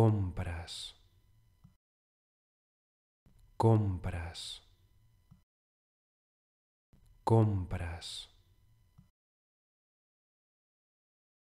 compras, compras, compras.